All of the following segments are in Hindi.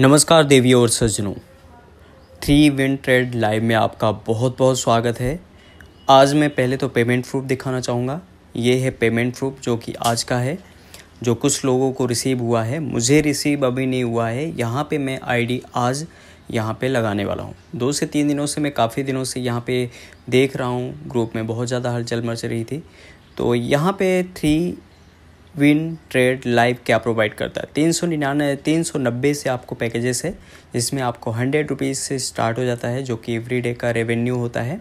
नमस्कार देवी और सज्जनों थ्री इवेंट ट्रेड लाइव में आपका बहुत बहुत स्वागत है आज मैं पहले तो पेमेंट प्रूफ दिखाना चाहूँगा ये है पेमेंट प्रूफ जो कि आज का है जो कुछ लोगों को रिसीव हुआ है मुझे रिसीव अभी नहीं हुआ है यहाँ पे मैं आईडी आज यहाँ पे लगाने वाला हूँ दो से तीन दिनों से मैं काफ़ी दिनों से यहाँ पे देख रहा हूँ ग्रुप में बहुत ज़्यादा हलचल मच रही थी तो यहाँ पे थ्री विन ट्रेड लाइव क्या प्रोवाइड करता है तीन सौ निन्यानवे तीन सौ नब्बे से आपको पैकेजेस है जिसमें आपको हंड्रेड रुपीज़ से स्टार्ट हो जाता है जो कि एवरी डे का रेवेन्यू होता है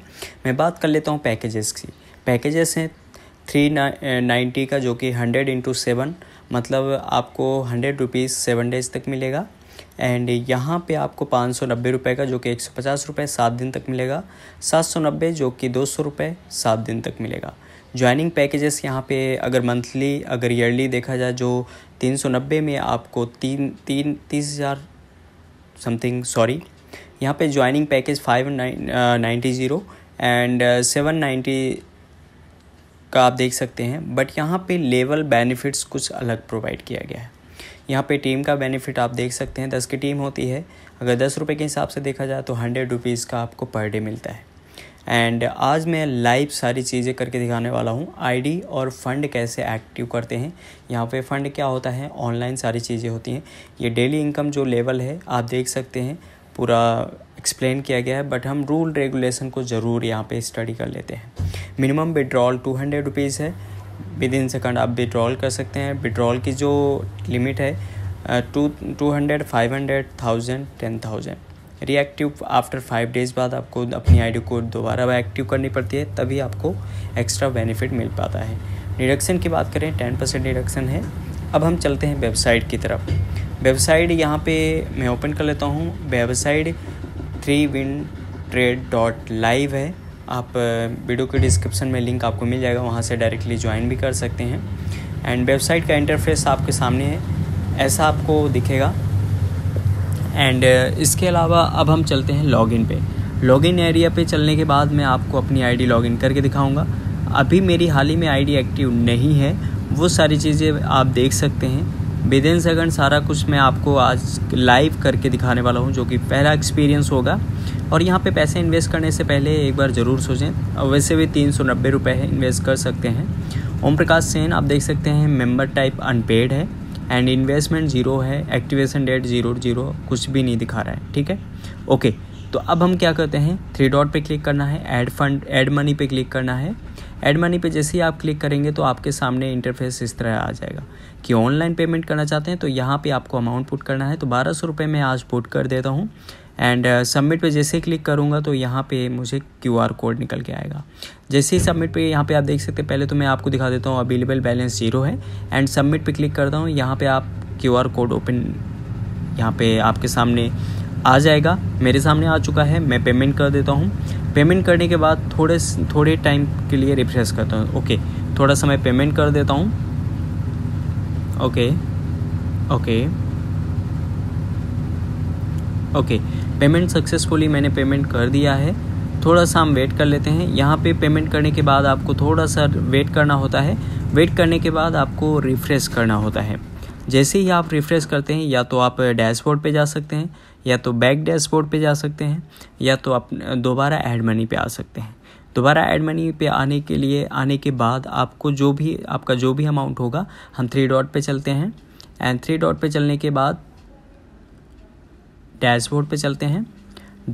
मैं बात कर लेता हूँ पैकेजेस की पैकेजेस हैं थ्री नाइन्टी eh, का जो कि हंड्रेड इंटू सेवन मतलब आपको हंड्रेड रुपीज़ सेवन डेज तक मिलेगा एंड यहाँ पे आपको पाँच सौ नब्बे रुपये का जो कि एक सौ पचास रुपये सात दिन तक मिलेगा सात सौ नब्बे जो कि दो सौ रुपये सात दिन तक मिलेगा ज्वाइनिंग पैकेजेस यहाँ पे अगर मंथली अगर ईयरली देखा जाए जो तीन सौ नब्बे में आपको तीन तीन तीस हज़ार समथिंग सॉरी यहाँ पे joining package five ninety zero and seven ninety का आप देख सकते हैं बट यहाँ पे लेवल बेनिफिट्स कुछ अलग प्रोवाइड किया गया है यहाँ पे टीम का बेनिफिट आप देख सकते हैं दस की टीम होती है अगर दस रुपये के हिसाब से देखा जाए तो हंड्रेड रुपीज़ का आपको पर डे मिलता है एंड आज मैं लाइव सारी चीज़ें करके दिखाने वाला हूँ आईडी और फंड कैसे एक्टिव करते हैं यहाँ पे फंड क्या होता है ऑनलाइन सारी चीज़ें होती हैं ये डेली इनकम जो लेवल है आप देख सकते हैं पूरा एक्सप्लेन किया गया है बट हम रूल रेगुलेशन को ज़रूर यहाँ पे स्टडी कर लेते हैं minimum withdrawal two hundred rupees है विद इन सेकंड आप विड्रॉल कर सकते हैं विड्रॉल की जो लिमिट है two two hundred five hundred thousand ten thousand reactive after five days बाद आपको अपनी आईडी को दोबारा एक्टिव करनी पड़ती है तभी आपको एक्स्ट्रा बेनिफिट मिल पाता है डिडक्शन की बात करें टेन परसेंट डिडक्शन है अब हम चलते हैं वेबसाइट की तरफ वेबसाइट यहाँ पे मैं ओपन कर लेता हूँ website three win trade dot live है आप वीडियो के डिस्क्रिप्शन में लिंक आपको मिल जाएगा वहाँ से डायरेक्टली ज्वाइन भी कर सकते हैं एंड वेबसाइट का इंटरफेस आपके सामने है ऐसा आपको दिखेगा एंड uh, इसके अलावा अब हम चलते हैं लॉगिन पे लॉगिन एरिया पे चलने के बाद मैं आपको अपनी आईडी लॉगिन करके दिखाऊंगा अभी मेरी हाल ही में आईडी एक्टिव नहीं है वो सारी चीज़ें आप देख सकते हैं विद इन सेकंड सारा कुछ मैं आपको आज लाइव करके दिखाने वाला हूँ जो कि पहला एक्सपीरियंस होगा और यहाँ पे पैसे इन्वेस्ट करने से पहले एक बार ज़रूर सोचें और वैसे भी तीन सौ नब्बे रुपये इन्वेस्ट कर सकते हैं ओम प्रकाश सेन आप देख सकते हैं मेंबर टाइप अनपेड है एंड इन्वेस्टमेंट ज़ीरो है एक्टिवेशन डेट ज़ीरो ज़ीरो कुछ भी नहीं दिखा रहा है ठीक है ओके तो अब हम क्या करते हैं थ्री डॉट पे क्लिक करना है एड फंड एड मनी पे क्लिक करना है ऐड मनी पे जैसे ही आप क्लिक करेंगे तो आपके सामने इंटरफेस इस तरह आ जाएगा कि ऑनलाइन पेमेंट करना चाहते हैं तो यहाँ पे आपको अमाउंट पुट करना है तो बारह सौ रुपये मैं आज पुट कर देता हूँ एंड सबमिट uh, पे जैसे क्लिक करूँगा तो यहाँ पे मुझे क्यू आर कोड निकल के आएगा जैसे ही सबमिट पे यहाँ पे आप देख सकते हैं पहले तो मैं आपको दिखा देता हूँ अवेलेबल बैलेंस जीरो है एंड सबमिट पे क्लिक करता हूँ यहाँ पे आप क्यू आर कोड ओपन यहाँ पे आपके सामने आ जाएगा मेरे सामने आ चुका है मैं पेमेंट कर देता हूँ पेमेंट करने के बाद थोड़े थोड़े टाइम के लिए रिफ्रेश करता हूँ ओके थोड़ा सा मैं पेमेंट कर देता हूँ okay okay okay payment successfully मैंने पेमेंट कर दिया है थोड़ा सा हम वेट कर लेते हैं यहाँ पे पेमेंट करने के बाद आपको थोड़ा सा वेट करना होता है वेट करने के बाद आपको रिफ़्रेश करना होता है जैसे ही आप रिफ़्रेश करते हैं या तो आप डैशबोर्ड पे जा सकते हैं या तो बैक डैशबोर्ड पे जा सकते हैं या तो आप दोबारा एड मनी पे आ सकते हैं दोबारा एड मनी पे आने के लिए आने के बाद आपको जो भी आपका जो भी अमाउंट होगा हम थ्री डॉट पे चलते हैं एंड थ्री डॉट पे चलने के बाद डैशबोर्ड पे चलते हैं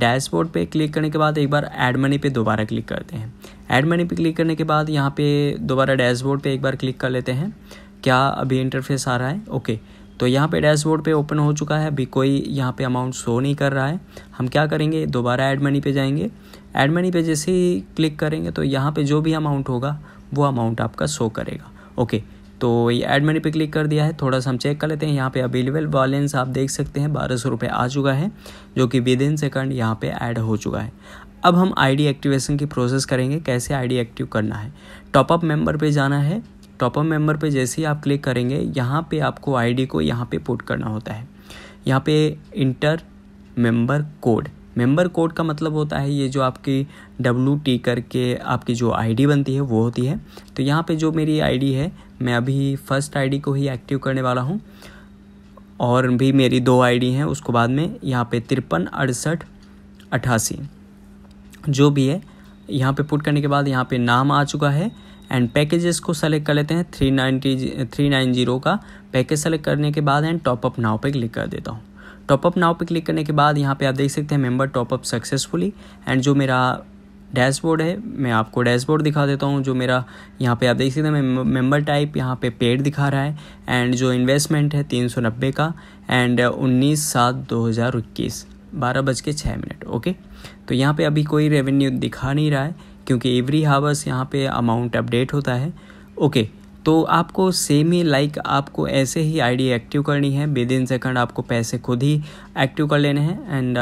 डैशबोर्ड पे क्लिक करने के बाद एक बार एड मनी पे दोबारा क्लिक करते हैं एड मनी पे क्लिक करने के बाद यहाँ पे दोबारा डैशबोर्ड पे एक बार क्लिक कर लेते हैं क्या अभी इंटरफेस आ रहा है ओके तो यहाँ पे डैशबोर्ड पे ओपन हो चुका है अभी कोई यहाँ पे अमाउंट शो नहीं कर रहा है हम क्या करेंगे दोबारा ऐड मनी पे जाएंगे ऐड मनी पे जैसे ही क्लिक करेंगे तो यहाँ पे जो भी अमाउंट होगा वो अमाउंट आपका शो करेगा ओके तो ये ऐड मनी पे क्लिक कर दिया है थोड़ा सा हम चेक कर लेते हैं यहाँ पे अवेलेबल बैलेंस आप देख सकते हैं बारह सौ आ चुका है जो कि विद इन सेकंड यहाँ पे ऐड हो चुका है अब हम आईडी एक्टिवेशन की प्रोसेस करेंगे कैसे आईडी एक्टिव करना है टॉपअप मेंबर पे जाना है टॉपअप मेंबर पे जैसे ही आप क्लिक करेंगे यहाँ पे आपको आईडी को यहाँ पे पुट करना होता है यहाँ पे enter member code member code का मतलब होता है ये जो आपकी डब्लू टी करके आपकी जो आईडी बनती है वो होती है तो यहाँ पे जो मेरी आईडी है मैं अभी फर्स्ट आईडी को ही एक्टिव करने वाला हूँ और भी मेरी दो आईडी हैं उसको बाद में यहाँ पे तिरपन अड़सठ अट्ठासी जो भी है यहाँ पे पुट करने के बाद यहाँ पे नाम आ चुका है एंड पैकेजेस को सेलेक्ट कर लेते हैं three ninety three nine zero का पैकेज सेलेक्ट करने के बाद एंड टॉपअप नाव पर क्लिक कर देता हूँ टॉपअप नाव पर क्लिक करने के बाद यहाँ पे आप देख सकते हैं मेम्बर टॉपअप सक्सेसफुली एंड जो मेरा डैशबोर्ड है मैं आपको डैशबोर्ड दिखा देता हूँ जो मेरा यहाँ पे आप देख सकते हैं मेंबर टाइप यहाँ पे पेड दिखा रहा है एंड जो इन्वेस्टमेंट है तीन सौ नब्बे का एंड उन्नीस सात दो हज़ार इक्कीस बारह बज के छः मिनट ओके तो यहाँ पे अभी कोई रेवेन्यू दिखा नहीं रहा है क्योंकि एवरी हावर्स यहाँ पे अमाउंट अपडेट होता है ओके तो आपको सेम ही लाइक आपको ऐसे ही आईडी एक्टिव करनी है विद इन सेकंड आपको पैसे खुद ही एक्टिव कर लेने हैं एंड